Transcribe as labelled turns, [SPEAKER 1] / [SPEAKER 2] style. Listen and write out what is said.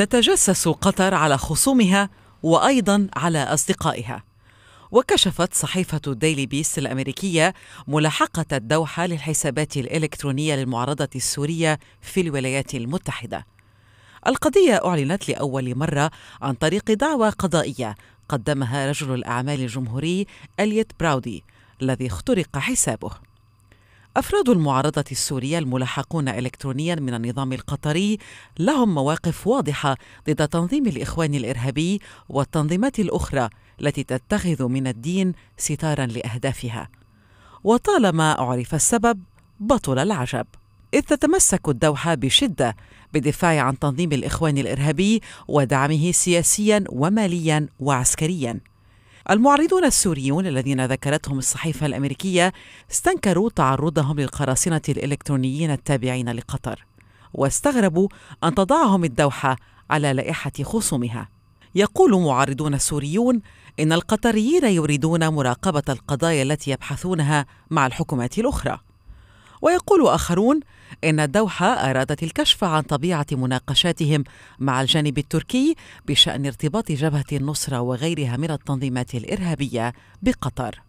[SPEAKER 1] تتجسس قطر على خصومها وايضا على اصدقائها وكشفت صحيفة ديلي بيست الأمريكية ملاحقة الدوحة للحسابات الإلكترونية للمعارضة السورية في الولايات المتحدة. القضية أعلنت لأول مرة عن طريق دعوى قضائية قدمها رجل الأعمال الجمهوري أليت براودي الذي اخترق حسابه. أفراد المعارضة السورية الملاحقون إلكترونيا من النظام القطري لهم مواقف واضحة ضد تنظيم الإخوان الإرهابي والتنظيمات الأخرى التي تتخذ من الدين ستارا لأهدافها وطالما عرف السبب بطل العجب إذ تتمسك الدوحة بشدة بالدفاع عن تنظيم الإخوان الإرهابي ودعمه سياسيا وماليا وعسكريا المعارضون السوريون الذين ذكرتهم الصحيفة الأمريكية استنكروا تعرضهم للقراصنة الإلكترونيين التابعين لقطر واستغربوا أن تضعهم الدوحة على لائحة خصومها يقول معارضون سوريون إن القطريين يريدون مراقبة القضايا التي يبحثونها مع الحكومات الأخرى ويقول آخرون إن الدوحة أرادت الكشف عن طبيعة مناقشاتهم مع الجانب التركي بشأن ارتباط جبهة النصرة وغيرها من التنظيمات الإرهابية بقطر